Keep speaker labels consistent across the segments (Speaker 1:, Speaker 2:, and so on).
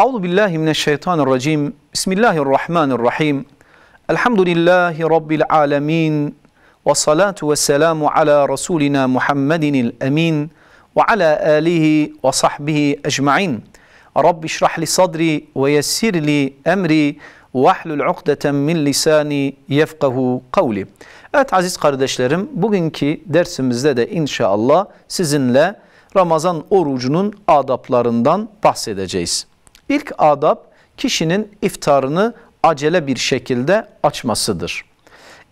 Speaker 1: Euzu billahi mineşşeytanirracim. Bismillahirrahmanirrahim. Elhamdülillahi rabbil alamin. Ve salatu ve selamu ala rasulina Muhammedinil emin ve ala alihi ve sahbihi ecmaîn. Rabbi şrah li sadri ve yessir li emri ve ahlul ukdeten min lisani yefkahu kavli. Evet aziz kardeşlerim bugünkü dersimizde de inşallah sizinle Ramazan orucunun adaplarından bahsedeceğiz. İlk adab kişinin iftarını acele bir şekilde açmasıdır.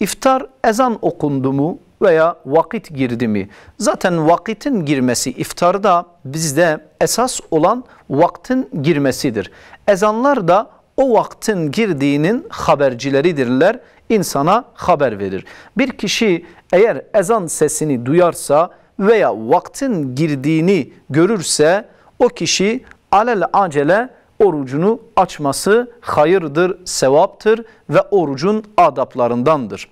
Speaker 1: İftar ezan okundu mu veya vakit girdi mi? Zaten vakitin girmesi iftarda bizde esas olan vaktin girmesidir. Ezanlar da o vaktin girdiğinin habercileridirler. insana haber verir. Bir kişi eğer ezan sesini duyarsa veya vaktin girdiğini görürse o kişi alel acele orucunu açması hayırdır, sevaptır ve orucun adaplarındandır.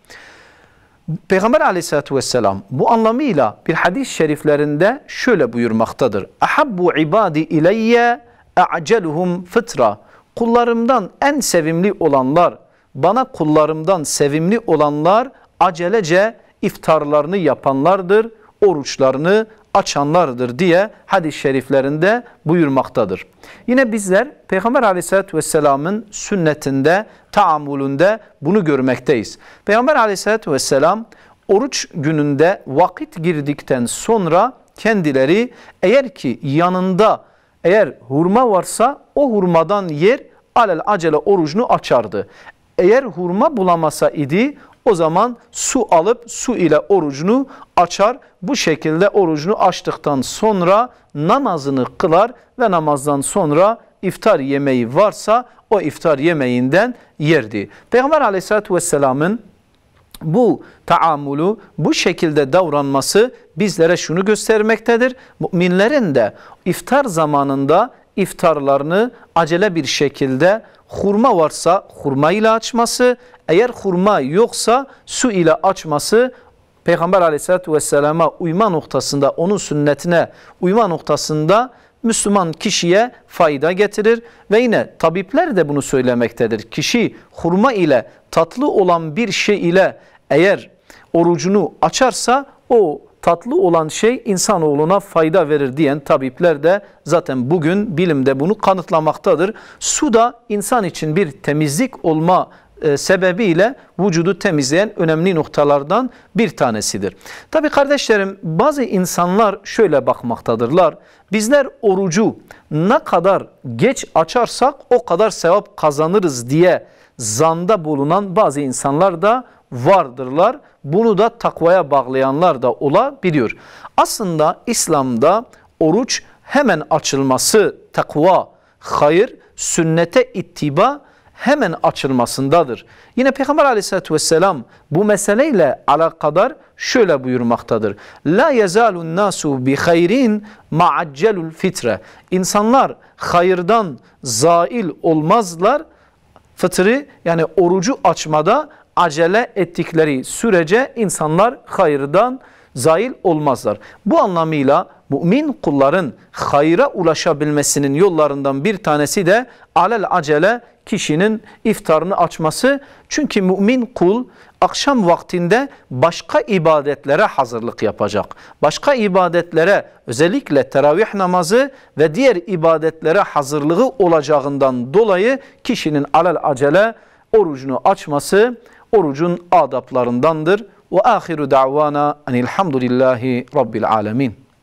Speaker 1: Peygamber aleyhissalatü vesselam bu anlamıyla bir hadis-i şeriflerinde şöyle buyurmaktadır. Ahabbu ibadi ileyye a'celuhum fıtra. Kullarımdan en sevimli olanlar, bana kullarımdan sevimli olanlar acelece iftarlarını yapanlardır, oruçlarını açanlardır diye hadis-i şeriflerinde buyurmaktadır. Yine bizler Peygamber aleyhissalatü vesselamın sünnetinde, taamulünde bunu görmekteyiz. Peygamber aleyhissalatü vesselam oruç gününde vakit girdikten sonra kendileri eğer ki yanında eğer hurma varsa o hurmadan yer alel acele orucunu açardı. Eğer hurma bulamasa idi o zaman su alıp su ile orucunu açar. Bu şekilde orucunu açtıktan sonra namazını kılar ve namazdan sonra iftar yemeği varsa o iftar yemeğinden yerdi. Peygamber aleyhissalatü vesselamın bu taamulu, bu şekilde davranması bizlere şunu göstermektedir. Müminlerin de iftar zamanında iftarlarını acele bir şekilde hurma varsa hurma ile açması, eğer hurma yoksa su ile açması Peygamber aleyhissalatü vesselama uyma noktasında onun sünnetine uyma noktasında Müslüman kişiye fayda getirir ve yine tabipler de bunu söylemektedir. Kişi hurma ile tatlı olan bir şey ile eğer orucunu açarsa o tatlı olan şey insanoğluna fayda verir diyen tabipler de zaten bugün bilimde bunu kanıtlamaktadır. Su da insan için bir temizlik olma e, sebebiyle vücudu temizleyen önemli noktalardan bir tanesidir. Tabi kardeşlerim bazı insanlar şöyle bakmaktadırlar. Bizler orucu ne kadar geç açarsak o kadar sevap kazanırız diye zanda bulunan bazı insanlar da vardırlar. Bunu da takvaya bağlayanlar da olabiliyor. Aslında İslam'da oruç hemen açılması takva, hayır, sünnete ittiba hemen açılmasındadır. Yine Peygamber aleyhissalatü vesselam bu meseleyle alakadar şöyle buyurmaktadır. La yezalun nasu bi hayrin ma'accelul fitre. İnsanlar hayırdan zail olmazlar. Fıtırı yani orucu açmada acele ettikleri sürece insanlar hayırdan zail olmazlar. Bu anlamıyla mümin kulların hayra ulaşabilmesinin yollarından bir tanesi de alel acele kişinin iftarını açması. Çünkü mümin kul akşam vaktinde başka ibadetlere hazırlık yapacak. Başka ibadetlere özellikle teravih namazı ve diğer ibadetlere hazırlığı olacağından dolayı kişinin alel acele orucunu açması orucun adaplarındandır. Ve ahiru davana enilhamdülillahi rabbil alemin.